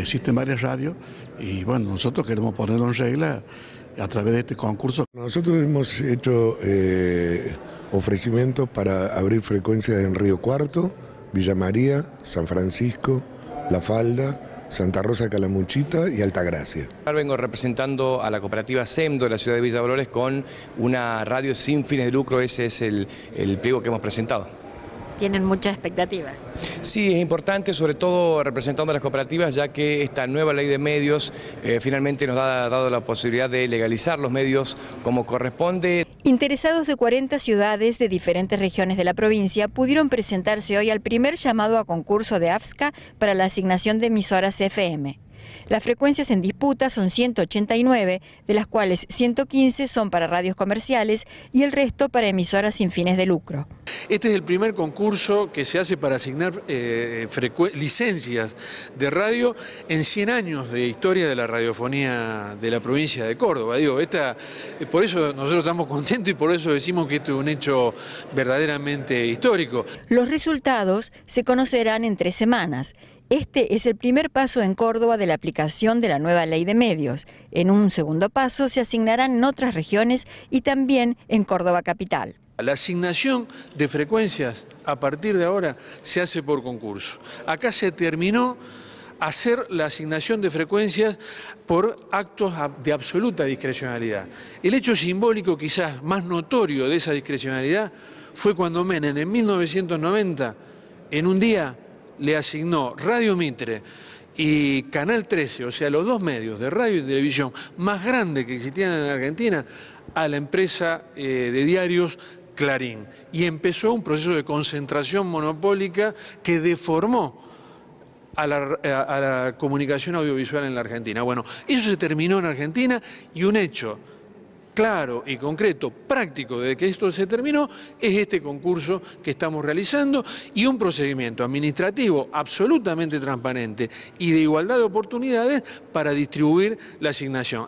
Existen varias radios y bueno, nosotros queremos ponerlo en regla a través de este concurso. Nosotros hemos hecho eh, ofrecimientos para abrir frecuencias en Río Cuarto, Villa María, San Francisco, La Falda, Santa Rosa Calamuchita y Altagracia. Vengo representando a la cooperativa SEMDO de la ciudad de Villa Dolores con una radio sin fines de lucro, ese es el pliego que hemos presentado tienen muchas expectativas. Sí, es importante, sobre todo representando a las cooperativas, ya que esta nueva ley de medios eh, finalmente nos ha dado la posibilidad de legalizar los medios como corresponde. Interesados de 40 ciudades de diferentes regiones de la provincia pudieron presentarse hoy al primer llamado a concurso de AFSCA para la asignación de emisoras FM. Las frecuencias en disputa son 189, de las cuales 115 son para radios comerciales y el resto para emisoras sin fines de lucro. Este es el primer concurso que se hace para asignar eh, licencias de radio en 100 años de historia de la radiofonía de la provincia de Córdoba. Digo, eh, por eso nosotros estamos contentos y por eso decimos que esto es un hecho verdaderamente histórico. Los resultados se conocerán en tres semanas. Este es el primer paso en Córdoba de la aplicación de la nueva ley de medios. En un segundo paso se asignarán en otras regiones y también en Córdoba Capital. La asignación de frecuencias a partir de ahora se hace por concurso. Acá se terminó hacer la asignación de frecuencias por actos de absoluta discrecionalidad. El hecho simbólico quizás más notorio de esa discrecionalidad fue cuando Menem en 1990, en un día, le asignó Radio Mitre y Canal 13, o sea, los dos medios de radio y televisión más grandes que existían en Argentina, a la empresa eh, de diarios Clarín. Y empezó un proceso de concentración monopólica que deformó eh, a la, comunicación audiovisual en la Argentina. Bueno, eso se terminó en Argentina y un hecho claro y concreto, práctico de que esto se terminó, es este concurso que estamos realizando y un procedimiento administrativo absolutamente transparente y de igualdad de oportunidades para distribuir la asignación.